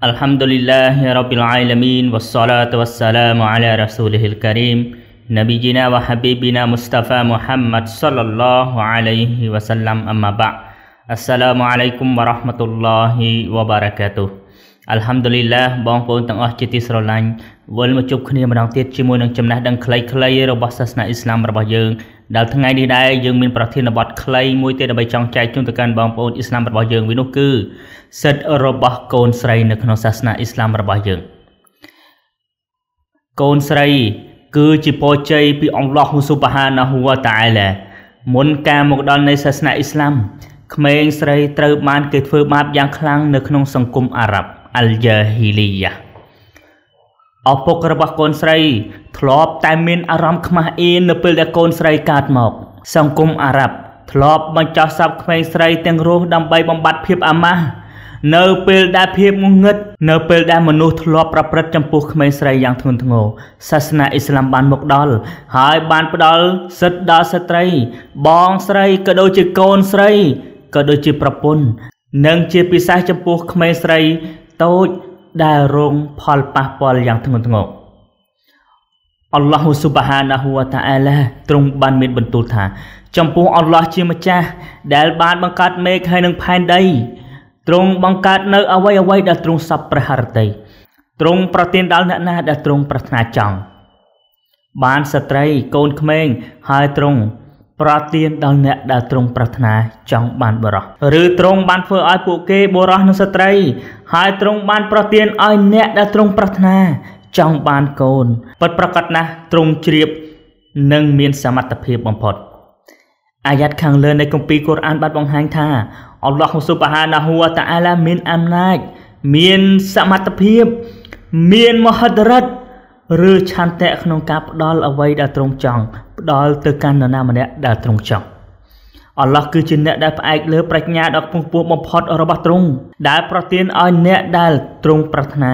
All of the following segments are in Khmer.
الحمد لله رب العالمين والصلاة والسلام على رسوله الكريم نبينا وحبيبنا مصطفى محمد صلى الله عليه وسلم أما بعد السلام عليكم ورحمة الله وبركاته អัลហាំឌុលីឡាបងប្អូនទាំងអស់ជាទីស្រឡាញ់វិលមកជួបគ្នាម្ដងទៀតជាមួយនឹងចំណេះដឹងខ្លីៗរបស់សាសនាអ៊ីស្លាមរបស់យើងដែលថ្ងៃនេះដែរយើងមានប្រធានបទខ្លីមួយទៀតដើម្បីចង់ចែកជូនទៅកាន់បងប្អូនអ៊ីស្លាមរបស់យើងវិញនោះគឺ សិទ្ធិរបស់កូនស្រីនៅក្នុងសាសនាអ៊ីស្លាមរបស់យើងកូនស្រីគឺជាពរជ័យពីអល់ឡោះហ៊ូស៊ុបហាណាហ៊ូវតាអាឡាមុនការមកដល់នៃសាសនាអ៊ីស្លាមក្មេងស្រីត្រូវបានគេធ្វើបាបយ៉ាងខ្លាំងនៅក្នុងសង្គមអារ៉ាប់អលយ៉ាហ៊ីលីយ៉ាឪពុករបស់កូនស្រីធ្លាប់តែមានអារម្មណ៍ខ្មាស់អៀននៅពេលដែលកូនស្រីកើតមក សង្គមអារ៉ាប់ធ្លាប់បញ្ចោះសពក្មេងស្រីទាំងរស់ដើម្បីបំបត្តិភាពអាម៉ាស់នៅពេលដែលភាពងងឹតនៅពេលដែលមនុស្សធ្លាប់ប្រព្រឹត្តចំពោះក្មេងស្រីយ៉ាងធ្ងន់ធ្ងរសាសនាអ៊ីស្លាមបានមកដល់ហើយបានផ្ដល់សិទ្ធិដល់ស្ត្រីបងស្រីក៏ដូចជាកូនស្រីក៏ដូចជាប្រពន្ធនិងជាពិសេសចំពោះក្មេងស្រីតូចដែលរងផលប៉ះពាល់យ៉ាងធ្ងន់ធ្ងរអល់ឡោះស៊ុបហានាហ៊ូវតាអាឡាទ្រង់បានមានបន្ទូលថាចំពោះអល់ឡោះជាម្ចាស់ដែលបានបង្កើតមេឃហើយនឹងផែនដីទ្រង់បង្កើតនៅ អ្វីអ្វីដែលទ្រង់សពព្រះハរតីទ្រង់ប្រទានដល់អ្នកណាដែលទ្រង់ប្រាថ្នាចង់បានស្ត្រីកូនក្មេងហើយទ្រង់ប្រទានដល់អ្នកដែលទ្រង់ប្រាថ្នាចង់បានបរោះឬទ្រង់បានធ្វើឲ្យពួកគេបរោះនិងស្ត្រីហើយទ្រង់បានប្រទានឲ្យអ្នកដែលទ្រង់ប្រាថ្នាចង់បានកូនពិតប្រកបណាស់ទ្រង់ជ្រាបនិងមានសមត្ថភាពបំផុត អាយ៉ាត់ខាងលើនៃគម្ពីរកូរ៉ានបានបង្ហាញថាអល់ឡោះស៊ុបហានាហ៊ូតាអាឡាមានអំណាចមានសមត្ថភាព មានមហិទ្ធិឫទ្ធិឬឆន្ទៈក្នុងការផ្ដល់អ្វីដែលទ្រង់ចង់ផ្ដល់ទៅកាន់នរណាម្នាក់ដែលទ្រង់ចង់អល់ឡោះគឺជាអ្នកដែលផ្អែកលើប្រាជ្ញាដ៏ខ្ពង់ខ្ពស់បំផុត របស់ទ្រង់ដែលប្រទានឲ្យអ្នកដែលទ្រង់ប្រាថ្នា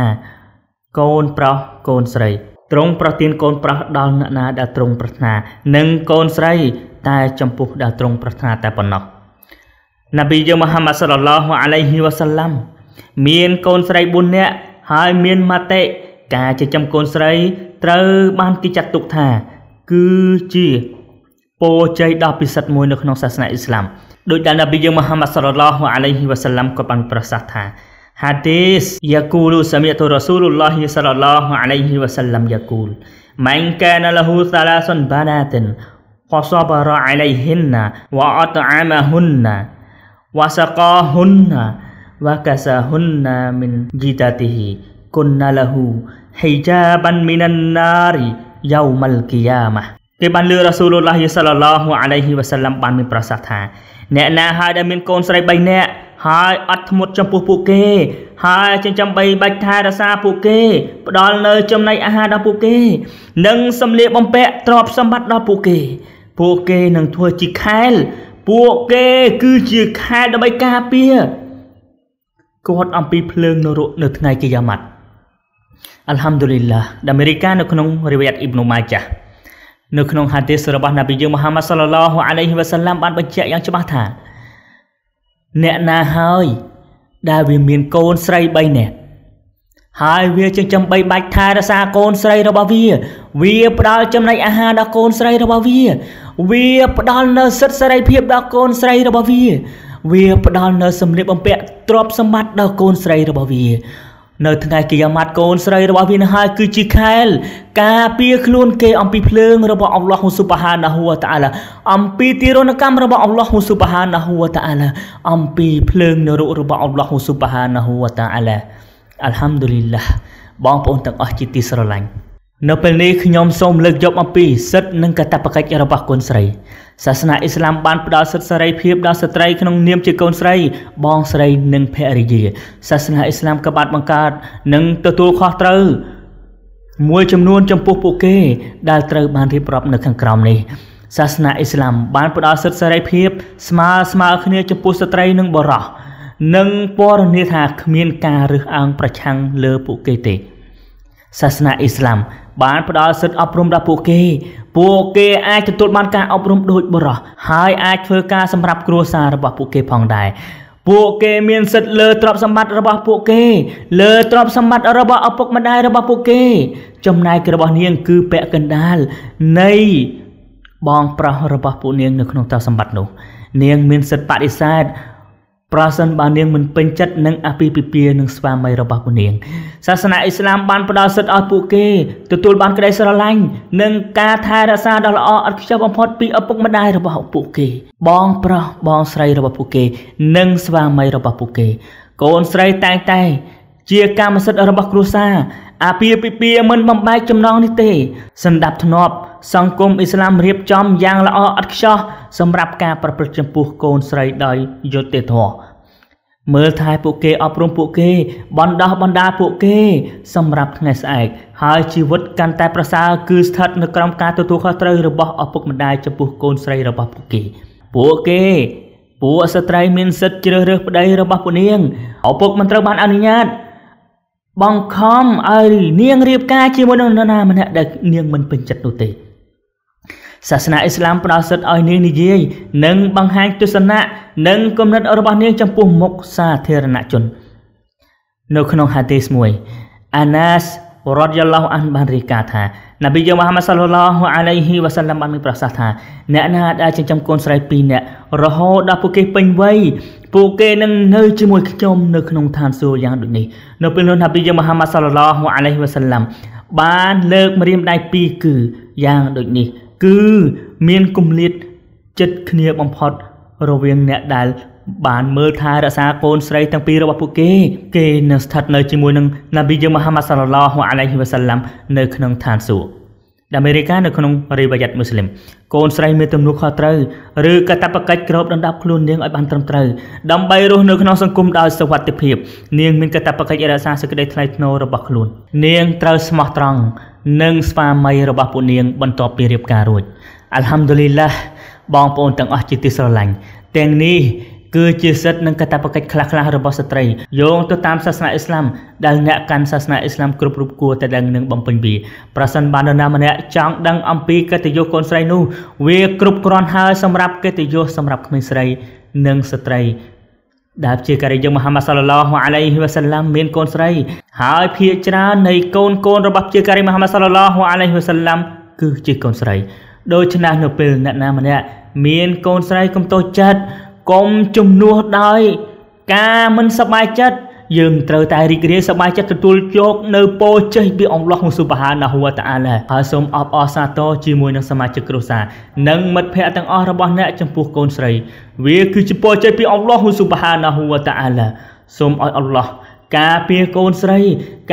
កូនប្រុសកូនស្រីទ្រង់ប្រទានកូនប្រុសដល់អ្នកណាដែលទ្រង់ប្រាថ្នានិងកូនស្រី តែ ចំពោះដែលទ្រង់ប្រាថ្នាតែប៉ុណ្ណោះណាប៊ីយើងមូហាម៉ាត់សល្លឡោះអាឡៃហ៊ីវ៉ាសាឡាំមានកូនស្រី4នាក់ហើយមានម៉ាតេការចិញ្ចឹមកូនស្រី ត្រូវបានគេចាត់ទុកថា គឺជាពរជ័យដ៏ពិសិដ្ឋមួយនៅក្នុងសាសនាអ៊ីស្លាមដោយដែលនប៊ីយើងមូហាម៉ាត់សល្លឡោះអាឡៃហ៊ីវ៉ាសាឡាំក៏បានប្រសាសន៍ថា hadis yaqulu sami'tu rasulullah sallallahu alaihi wasallam yaqul man kana lahu thalathun banatin فصبر عليهن وأطعمهن وسقاهن وكساهن من جدته kunna lahu hijaban minan nari yaumal qiyamah គេបានលឺរ៉ាស៊ូលុលឡាហ៊ីសាឡឡោះអាឡៃហ៊ីវ៉ាសាឡាំបានមានប្រសាសន៍ថា អ្នកណាហើយដែលមានកូនស្រី3នាក់ហើយអត់ធ្មត់ចំពោះពួកគេ ហើយចិញ្ចឹមបីបាច់ថែរក្សាពួកគេផ្ដល់នៅចំណីអាហារដល់ពួកគេ និងសម្លៀកបំពាក់ទ្រព្យសម្បត្តិដល់ពួកគេ ពួកគេនឹងធ្វើជាខែលពួកគេគឺជាខែលដើម្បីការពារគាត់អំពីភ្លើងនរកនៅថ្ងៃកិយាម៉ាត់អល់ហាំឌុលីឡាដែលមេរិកានៅក្នុងរិវាយអ៊ីប្នូម៉ាចានៅក្នុងហាឌីសរបស់នប៊ីយើងមូហាម៉ាត់សល្លឡោះអាឡៃហ៊ីវ៉ាសាឡាមបានបញ្ជាក់យ៉ាងច្បាស់ថាអ្នកណាហើយ ដែលវាមានកូនស្រី3នាក់ហើយវាចិញ្ចឹមបីបាច់ថែរក្សាកូនស្រីរបស់វា វាផ្ដល់ចំណីអាហារដល់កូនស្រីរបស់វា វាផ្ដល់នៅ សិទ្ធិសេរីភាពដល់កូនស្រីរបស់វា វាផ្ដល់នៅសម្លៀកបំពាក់ទ្រព្យសម្បត្តិដល់កូនស្រីរបស់វានៅថ្ងៃគិយាម៉ាត់កូនស្រីរបស់វានឹងហើយគឺជាខែលការពារខ្លួនគេ អំពីភ្លើង របស់អល់ឡោះហ៊ូស៊ុបហានាហ៊ូតាអាឡាអំពីទីរនកម្មរបស់អល់ឡោះហ៊ូស៊ុបហានាហ៊ូតាអាឡាអំពីភ្លើងនរករបស់អល់ឡោះហ៊ូស៊ុបហានាហ៊ូតាអាឡាអัลហាំឌូលីឡាបងប្អូនទាំងអស់ជាទីស្រឡាញ់នៅពេលនេះខ្ញុំសូមលើកយកអំពីសិទ្ធិនិងកាតព្វកិច្ចរបស់កូនស្រីសាសនាអ៊ីស្លាមបានផ្ដល់សិទ្ធិសេរីភាពដល់ស្ត្រីក្នុងនាមជាកូនស្រីបងស្រីនិងភរិយាសាសនាអ៊ីស្លាមក៏បានបង្កើតនិងទទួលខុសត្រូវមួយចំនួនចំពោះពួកគេដែលត្រូវបានរៀបរាប់នៅខាងក្រោមនេះសាសនាអ៊ីស្លាមបានផ្ដល់សិទ្ធិសេរីភាព ស្មើស្មើគ្នាចំពោះស្ត្រីនិងបុរសនិងពណ៌នាថាគ្មានការរើសអើងប្រឆាំងលើពួកគេទេ។សាសនាអ៊ីស្លាមបានផ្ដល់សិទ្ធិអប់រំដល់ពួកគេ ពួកគេអាចទទួលបានការអប់រំដូចបុរសហើយអាចធ្វើការសម្រាប់គ្រួសាររបស់ពួកគេផងដែរពួកគេមានសិទ្ធិលើទ្រព្យសម្បត្តិរបស់ពួកគេលើទ្រព្យសម្បត្តិរបស់ឪពុកម្ដាយរបស់ពួកគេ ចំណែករបស់ នាងគឺពាក់កណ្ដាលនៃបងប្រុសរបស់ពួកនាងនៅក្នុងទ្រព្យសម្បត្តិនោះ នាងមានសិទ្ធិបដិសេធប្រសិនបើនាងមិនពេញចិត្តនឹងអាពាហ៍ពិពាហ៍នឹងស្វាមីរបស់ពួកនាងសាសនាអ៊ីស្លាមបានផ្ដល់សិទ្ធិឲ្យពួកគេទទួលបានក្តីស្រឡាញ់និងការថែរក្សាដ៏ល្អឥតខ្ចោះបំផុតពីឪពុកម្ដាយរបស់ពួកគេ បងប្រុសបងស្រីរបស់ពួកគេនិងស្វាមីរបស់ពួកគេ កូនស្រីតែងតែជាកម្មសិទ្ធិរបស់គ្រួសារអាពាហ៍ពិពាហ៍មិនបំបែកចំណងនេះទេសម្ដាប់ធ្នាប់សង្គមអ៊ីស្លាមរៀបចំយ៉ាងល្អឥតខ្ចោះសម្រាប់ការប្រព្រឹត្តចំពោះកូនស្រីដោយយុត្តិធម៌មើលថែពួកគេអប់រំពួកគេ បណ្ដោះបណ្ដាពួកគេ សម្រាប់ថ្ងៃស្អែកហើយជីវិតកាន់តែប្រសើរគឺស្ថិតនៅក្រោមការទទួលខុសត្រូវរបស់ឪពុកម្ដាយចំពោះកូនស្រីរបស់ពួកគេ ពួកគេពួកស្ត្រីមានសិទ្ធិជ្រើសរើសប្តីរបស់ពួកនាងឪពុកមិនត្រូវបានអនុញ្ញាតបង្ខំឲ្យនាងរៀបការជាមួយនឹងនរណាម្នាក់ដែលនាងមិនពេញចិត្តនោះទេ។សាសនាអ៊ីស្លាមផ្ដល់សិទ្ធិឲ្យនាងនិយាយនិងបង្ហាញទស្សនៈនិងគំនិតរបស់នាងចំពោះមុខសាធារណជននៅក្នុងហាឌីសមួយអាណាសរ៉ាឌីយ៉ាឡោះអានបានរាយការណ៍ថានប៊ីយ៉ាមូហាម៉ាត់សាឡឡោះអាឡៃហ៊ីវ៉ាសាឡាំបានមានប្រសាសន៍ថាអ្នកណាដែលចិញ្ចឹមកូនស្រីពីរនាក់រហូតដល់ពួកគេពេញវ័យពួកគេនឹងនៅជាមួយខ្ញុំនៅក្នុងឋានសួគ៌យ៉ាង ដូចនេះនៅពេលនោះនប៊ីយ៉ាមូហាម៉ាត់សាឡឡោះអាឡៃហ៊ីវ៉ាសាឡាំបាន លើកម្រាមដៃពីរគឺយ៉ាងដូចនេះគឺមានគម្លាតចិត្តគ្នាបំផុតរវាងអ្នកដែលបាន មើលថែរក្សាកូនស្រីទាំងពីររបស់ពួកគេ គេនៅស្ថិតនៅជាមួយនឹងនប៊ីយើងមហាម៉ាត់សាឡឡោះអាឡៃហ៊ីវ៉ាសាឡាំនៅក្នុងឋានសួគ៌អាមេរិកានៅក្នុងរីវ៉ាយ៉ាត់មូស្លីមកូនស្រីមានទំនួលខុសត្រូវឬកាតព្វកិច្ចគ្របដណ្ដប់ខ្លួននាងឲ្យបានត្រឹមត្រូវដើម្បីរស់នៅក្នុងសង្គមដោយសុវត្ថិភាពនាងមានកាតព្វកិច្ចរក្សាសេចក្តីថ្លៃថ្នូររបស់ខ្លួននាងត្រូវស្មោះត្រង់និងស្វាមីរបស់ពួកនាង បន្ទាប់ពីរៀបការរួចអัลហាំឌុលីឡាបងប្អូនទាំងអស់ជាទីស្រឡាញ់ទាំងនេះ គឺជាសិទ្ធិនិងកាតព្វកិច្ចខ្លះៗរបស់ស្ត្រីយោងទៅតាមសាសនាអ៊ីស្លាមដែលអ្នកកាន់សាសនាអ៊ីស្លាមគ្រប់រូបគួរតែដឹងនិងបំពេញវាប្រសិនបាននរណាម្នាក់ចង់ដឹង អំពីកិត្តិយសកូនស្រីនោះវា គ្រប់គ្រាន់ហើយសម្រាប់កិត្តិយសសម្រាប់ក្មេងស្រី និងស្ត្រីដែលជាការីយើងមហាម៉ាសាឡឡោះអាឡៃហ៊ីវ៉ាសាឡាំមានកូនស្រីហើយភាកច្រើននៃកូនកូនរបស់ជាការីមហាម៉ាសាឡឡោះអាឡៃហ៊ីវ៉ាសាឡាំគឺជាកូនស្រីដូច្នេះនៅពេលអ្នកណាម្នាក់មានកូនស្រី កំតោចិត្តកុំជំនួសដោយ ការមិនសប្បាយចិត្តយើងត្រូវតែរីករាយសប្បាយចិត្តទទួលយកនៅពរជ័យពីអល់ឡោះស៊ុបហានាហ៊ូវតាអាឡាហើយសូមអបអរសាទរជាមួយនឹងសមាជិកគ្រួសារនិងមិត្តភ័ក្តិទាំងអស់របស់អ្នកចំពោះកូនស្រី វា គឺជាពរជ័យពីអល់ឡោះស៊ុបហានាហ៊ូវតាអាឡាសូមឲ្យអល់ឡោះការពារកូនស្រី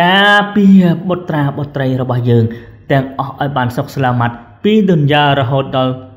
ការពារបុត្រាបុត្រីរបស់យើង ទាំងអស់ឲ្យបានសុខស្លាមាត់ពីដុនយ៉ារហូតដល់